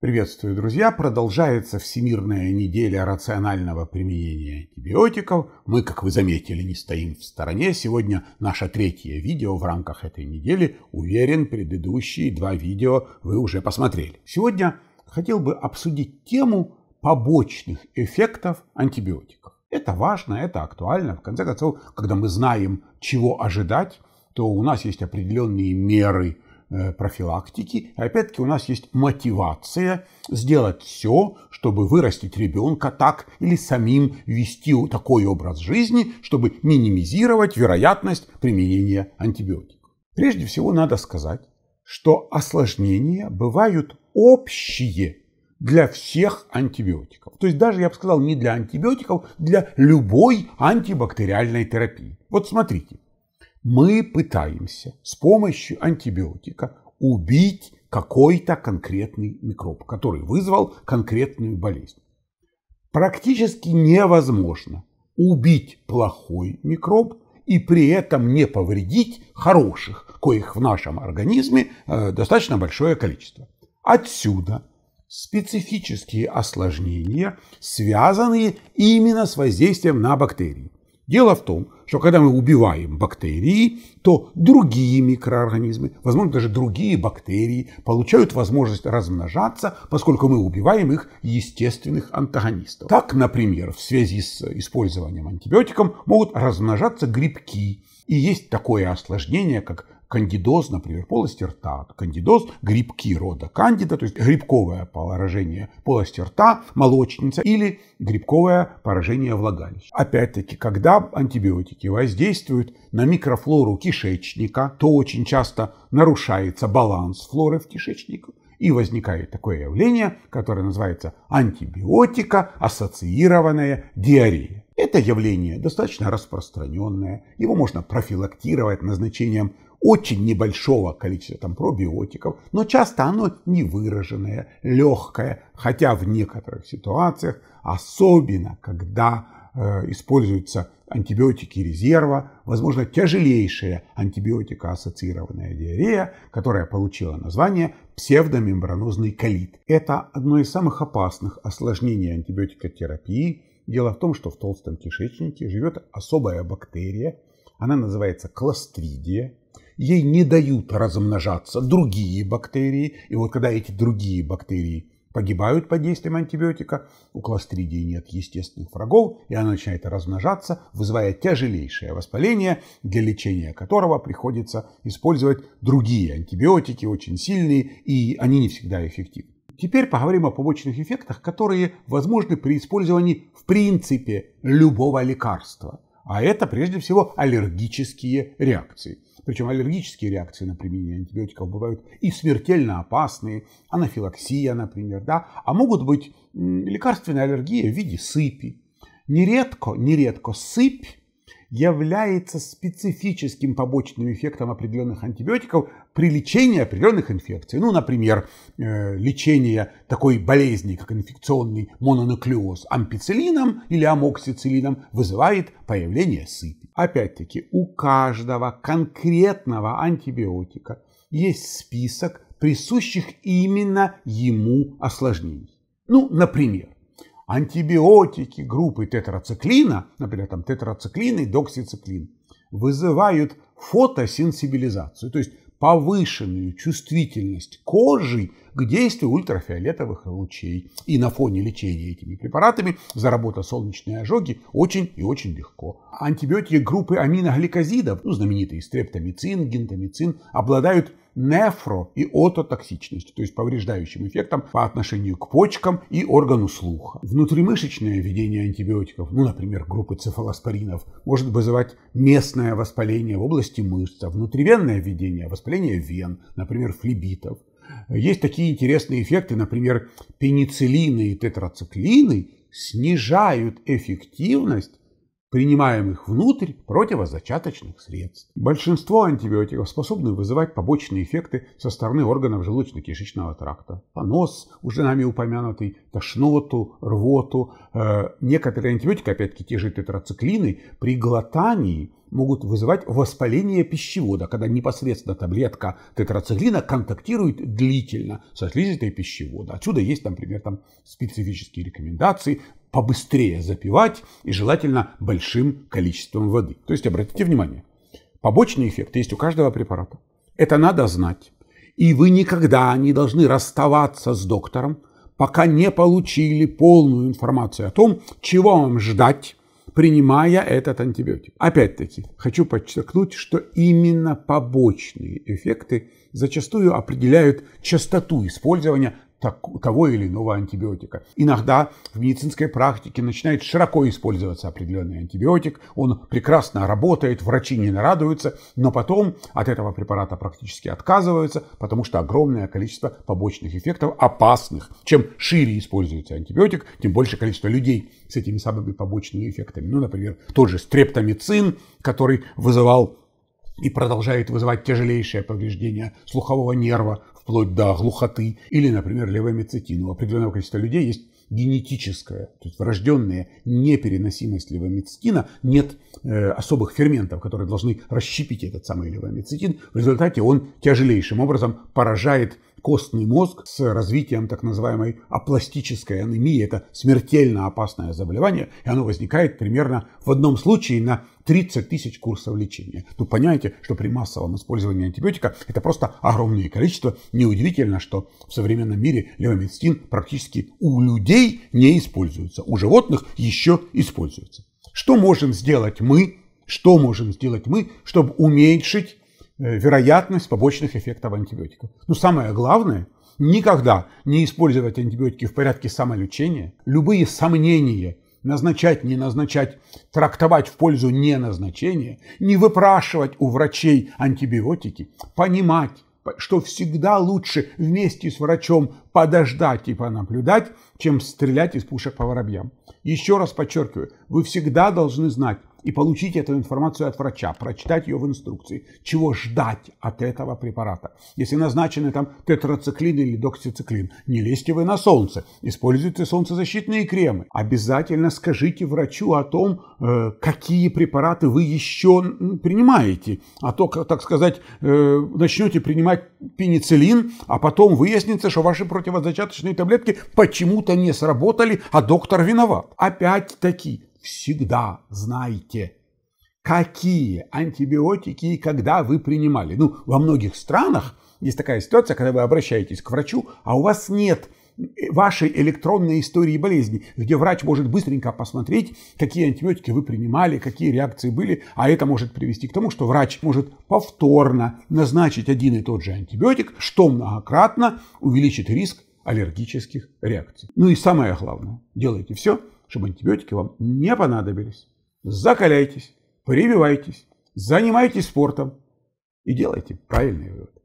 Приветствую, друзья! Продолжается Всемирная неделя рационального применения антибиотиков. Мы, как вы заметили, не стоим в стороне. Сегодня наше третье видео в рамках этой недели. Уверен, предыдущие два видео вы уже посмотрели. Сегодня хотел бы обсудить тему побочных эффектов антибиотиков. Это важно, это актуально. В конце концов, когда мы знаем, чего ожидать, то у нас есть определенные меры – Э, профилактики. Опять-таки у нас есть мотивация сделать все, чтобы вырастить ребенка так или самим вести такой образ жизни, чтобы минимизировать вероятность применения антибиотиков. Прежде всего надо сказать, что осложнения бывают общие для всех антибиотиков. То есть даже, я бы сказал, не для антибиотиков, для любой антибактериальной терапии. Вот смотрите, мы пытаемся с помощью антибиотика убить какой-то конкретный микроб, который вызвал конкретную болезнь. Практически невозможно убить плохой микроб и при этом не повредить хороших, коих в нашем организме э, достаточно большое количество. Отсюда специфические осложнения, связанные именно с воздействием на бактерии. Дело в том, что когда мы убиваем бактерии, то другие микроорганизмы, возможно, даже другие бактерии, получают возможность размножаться, поскольку мы убиваем их естественных антагонистов. Так, например, в связи с использованием антибиотиков могут размножаться грибки. И есть такое осложнение, как Кандидоз, например, полости рта. Кандидоз – грибки рода кандида, то есть грибковое поражение полости рта, молочница или грибковое поражение влагалища. Опять-таки, когда антибиотики воздействуют на микрофлору кишечника, то очень часто нарушается баланс флоры в кишечнике, и возникает такое явление, которое называется антибиотика, ассоциированная диарея. Это явление достаточно распространенное, его можно профилактировать назначением очень небольшого количества там, пробиотиков, но часто оно невыраженное, легкое, хотя в некоторых ситуациях, особенно когда э, используются антибиотики резерва, возможно, тяжелейшая антибиотикоассоциированная диарея, которая получила название псевдомембранозный колит. Это одно из самых опасных осложнений антибиотикотерапии, Дело в том, что в толстом кишечнике живет особая бактерия, она называется кластридия. Ей не дают размножаться другие бактерии, и вот когда эти другие бактерии погибают под действием антибиотика, у кластридии нет естественных врагов, и она начинает размножаться, вызывая тяжелейшее воспаление, для лечения которого приходится использовать другие антибиотики, очень сильные, и они не всегда эффективны. Теперь поговорим о побочных эффектах, которые возможны при использовании в принципе любого лекарства. А это прежде всего аллергические реакции. Причем аллергические реакции на применение антибиотиков бывают и смертельно опасные, анафилаксия, например, да, а могут быть лекарственная аллергия в виде сыпи. Нередко, нередко сыпь является специфическим побочным эффектом определенных антибиотиков при лечении определенных инфекций. Ну, например, э, лечение такой болезни, как инфекционный мононуклеоз ампицилином или амоксицилином вызывает появление сыпи. Опять-таки, у каждого конкретного антибиотика есть список присущих именно ему осложнений. Ну, например, Антибиотики группы тетрациклина, например, там тетрациклин и доксициклин, вызывают фотосенсибилизацию, то есть повышенную чувствительность кожи к действию ультрафиолетовых лучей. И на фоне лечения этими препаратами заработа солнечные ожоги очень и очень легко. Антибиотики группы аминогликозидов, ну, знаменитые стрептомицин, гентамицин, обладают нефро- и ототоксичностью, то есть повреждающим эффектом по отношению к почкам и органу слуха. Внутримышечное введение антибиотиков, ну, например, группы цефалоспоринов, может вызывать местное воспаление в области мышц, а внутривенное введение – воспаление вен, например, флебитов. Есть такие интересные эффекты, например, пенициллины и тетрациклины снижают эффективность принимаемых внутрь противозачаточных средств. Большинство антибиотиков способны вызывать побочные эффекты со стороны органов желудочно-кишечного тракта. Понос, уже нами упомянутый, тошноту, рвоту. Э, некоторые антибиотики, опять-таки те же тетрациклины, при глотании могут вызывать воспаление пищевода, когда непосредственно таблетка тетрациклина контактирует длительно со слизистой пищевода. Отсюда есть, например, там специфические рекомендации побыстрее запивать и желательно большим количеством воды. То есть обратите внимание, побочные эффекты есть у каждого препарата. Это надо знать. И вы никогда не должны расставаться с доктором, пока не получили полную информацию о том, чего вам ждать, принимая этот антибиотик. Опять-таки, хочу подчеркнуть, что именно побочные эффекты зачастую определяют частоту использования так, того или иного антибиотика. Иногда в медицинской практике начинает широко использоваться определенный антибиотик, он прекрасно работает, врачи не нарадуются, но потом от этого препарата практически отказываются, потому что огромное количество побочных эффектов опасных. Чем шире используется антибиотик, тем больше количество людей с этими самыми побочными эффектами. Ну, например, тот же стрептомицин, который вызывал и продолжает вызывать тяжелейшее повреждение слухового нерва вплоть до глухоты, или, например, левомецетина. У определенного количества людей есть генетическая, то есть врожденная непереносимость левомицетина. нет э, особых ферментов, которые должны расщепить этот самый левомицетин. В результате он тяжелейшим образом поражает костный мозг с развитием так называемой апластической анемии. Это смертельно опасное заболевание, и оно возникает примерно в одном случае на 30 тысяч курсов лечения. Ну, понимаете, что при массовом использовании антибиотика это просто огромное количество. Неудивительно, что в современном мире левомицетин практически у людей не используется. У животных еще используется. Что можем сделать мы? Что можем сделать мы, чтобы уменьшить э, вероятность побочных эффектов антибиотиков? Ну, самое главное – никогда не использовать антибиотики в порядке самолечения, любые сомнения назначать, не назначать, трактовать в пользу неназначения, не выпрашивать у врачей антибиотики, понимать, что всегда лучше вместе с врачом подождать и понаблюдать, чем стрелять из пушек по воробьям. Еще раз подчеркиваю, вы всегда должны знать, и получить эту информацию от врача, прочитать ее в инструкции, чего ждать от этого препарата. Если назначены там тетрациклин или доксициклин, не лезьте вы на солнце, используйте солнцезащитные кремы. Обязательно скажите врачу о том, э, какие препараты вы еще принимаете, а то, так сказать, э, начнете принимать пенициллин, а потом выяснится, что ваши противозачаточные таблетки почему-то не сработали, а доктор виноват. Опять-таки, всегда знайте, какие антибиотики и когда вы принимали. Ну, во многих странах есть такая ситуация, когда вы обращаетесь к врачу, а у вас нет вашей электронной истории болезни, где врач может быстренько посмотреть, какие антибиотики вы принимали, какие реакции были, а это может привести к тому, что врач может повторно назначить один и тот же антибиотик, что многократно увеличит риск аллергических реакций. Ну и самое главное, делайте все, чтобы антибиотики вам не понадобились. Закаляйтесь, прививайтесь, занимайтесь спортом и делайте правильный вывод.